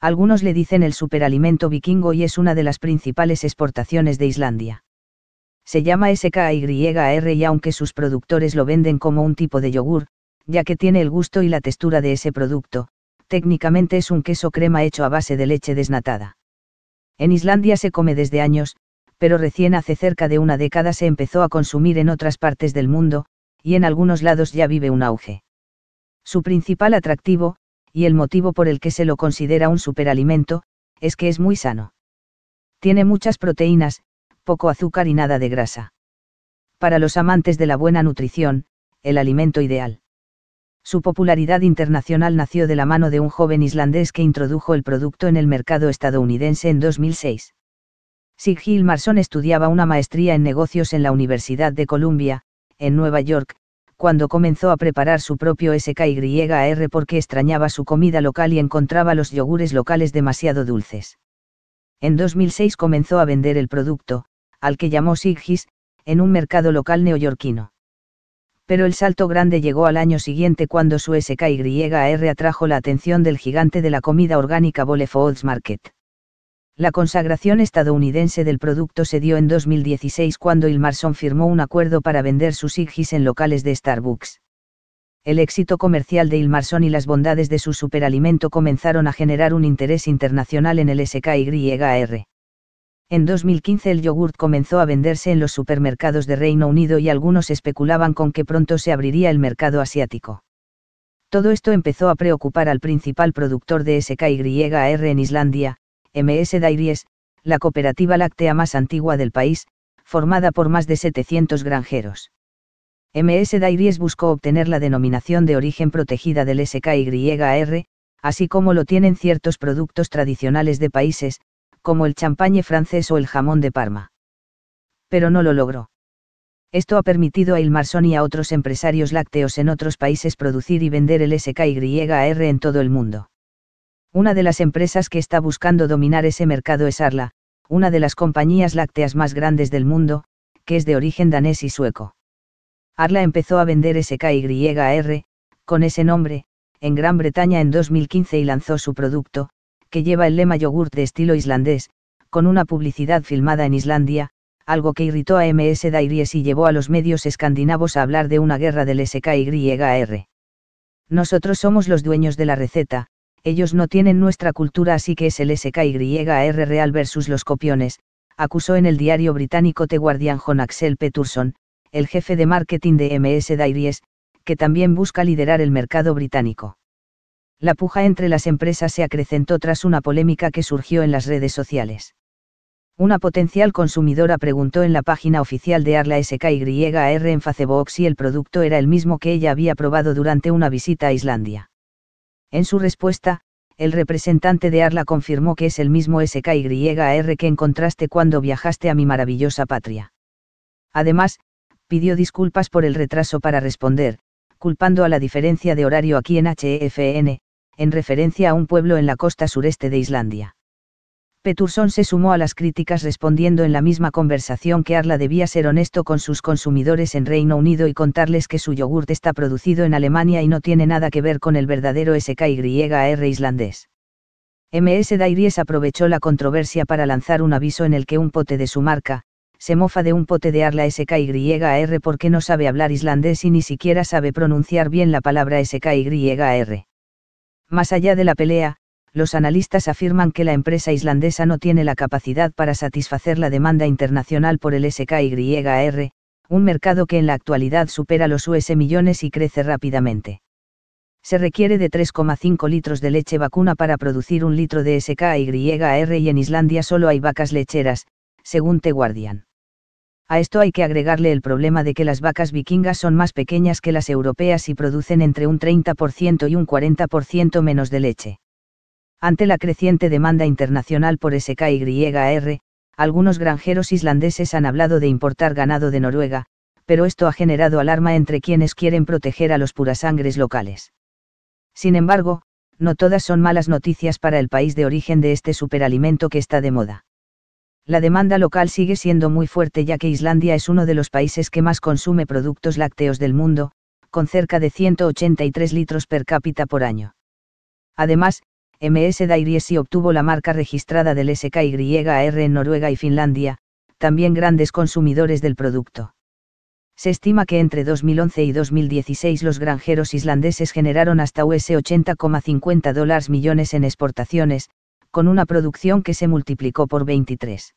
Algunos le dicen el superalimento vikingo y es una de las principales exportaciones de Islandia. Se llama SKYR y aunque sus productores lo venden como un tipo de yogur, ya que tiene el gusto y la textura de ese producto, técnicamente es un queso crema hecho a base de leche desnatada. En Islandia se come desde años, pero recién hace cerca de una década se empezó a consumir en otras partes del mundo, y en algunos lados ya vive un auge. Su principal atractivo, y el motivo por el que se lo considera un superalimento, es que es muy sano. Tiene muchas proteínas, poco azúcar y nada de grasa. Para los amantes de la buena nutrición, el alimento ideal. Su popularidad internacional nació de la mano de un joven islandés que introdujo el producto en el mercado estadounidense en 2006. Sig marson estudiaba una maestría en negocios en la Universidad de Columbia, en Nueva York, cuando comenzó a preparar su propio SKYR porque extrañaba su comida local y encontraba los yogures locales demasiado dulces. En 2006 comenzó a vender el producto, al que llamó Sigis, en un mercado local neoyorquino. Pero el salto grande llegó al año siguiente cuando su SKYR atrajo la atención del gigante de la comida orgánica Bole Market. La consagración estadounidense del producto se dio en 2016 cuando Ilmarson firmó un acuerdo para vender sus IGIS en locales de Starbucks. El éxito comercial de Ilmarson y las bondades de su superalimento comenzaron a generar un interés internacional en el SKYR. En 2015 el yogurt comenzó a venderse en los supermercados de Reino Unido y algunos especulaban con que pronto se abriría el mercado asiático. Todo esto empezó a preocupar al principal productor de SKYR en Islandia, MS Dairies, la cooperativa láctea más antigua del país, formada por más de 700 granjeros. MS Dairies buscó obtener la denominación de origen protegida del SKYR, así como lo tienen ciertos productos tradicionales de países, como el champañe francés o el jamón de Parma. Pero no lo logró. Esto ha permitido a Ilmarson y a otros empresarios lácteos en otros países producir y vender el SKYR en todo el mundo. Una de las empresas que está buscando dominar ese mercado es Arla, una de las compañías lácteas más grandes del mundo, que es de origen danés y sueco. Arla empezó a vender SKYR, con ese nombre, en Gran Bretaña en 2015 y lanzó su producto, que lleva el lema yogurt de estilo islandés, con una publicidad filmada en Islandia, algo que irritó a MS Dairies y llevó a los medios escandinavos a hablar de una guerra del SKYR. Nosotros somos los dueños de la receta, ellos no tienen nuestra cultura así que es el SKYR Real versus los copiones, acusó en el diario británico The Guardian John Axel Peterson, el jefe de marketing de MS Dairies, que también busca liderar el mercado británico. La puja entre las empresas se acrecentó tras una polémica que surgió en las redes sociales. Una potencial consumidora preguntó en la página oficial de Arla SKYR en Facebook si el producto era el mismo que ella había probado durante una visita a Islandia. En su respuesta, el representante de Arla confirmó que es el mismo SKYR que encontraste cuando viajaste a mi maravillosa patria. Además, pidió disculpas por el retraso para responder, culpando a la diferencia de horario aquí en HFN, e en referencia a un pueblo en la costa sureste de Islandia. Peterson se sumó a las críticas respondiendo en la misma conversación que Arla debía ser honesto con sus consumidores en Reino Unido y contarles que su yogurt está producido en Alemania y no tiene nada que ver con el verdadero SKYR islandés. MS Dairies aprovechó la controversia para lanzar un aviso en el que un pote de su marca, se mofa de un pote de Arla SKYR porque no sabe hablar islandés y ni siquiera sabe pronunciar bien la palabra SKYR. Más allá de la pelea, los analistas afirman que la empresa islandesa no tiene la capacidad para satisfacer la demanda internacional por el SKYR, un mercado que en la actualidad supera los US millones y crece rápidamente. Se requiere de 3,5 litros de leche vacuna para producir un litro de SKYR y en Islandia solo hay vacas lecheras, según The Guardian. A esto hay que agregarle el problema de que las vacas vikingas son más pequeñas que las europeas y producen entre un 30% y un 40% menos de leche. Ante la creciente demanda internacional por SKYR, algunos granjeros islandeses han hablado de importar ganado de Noruega, pero esto ha generado alarma entre quienes quieren proteger a los purasangres locales. Sin embargo, no todas son malas noticias para el país de origen de este superalimento que está de moda. La demanda local sigue siendo muy fuerte ya que Islandia es uno de los países que más consume productos lácteos del mundo, con cerca de 183 litros per cápita por año. Además, MS Dairiesi obtuvo la marca registrada del SKYR en Noruega y Finlandia, también grandes consumidores del producto. Se estima que entre 2011 y 2016 los granjeros islandeses generaron hasta US$80,50 millones en exportaciones, con una producción que se multiplicó por 23.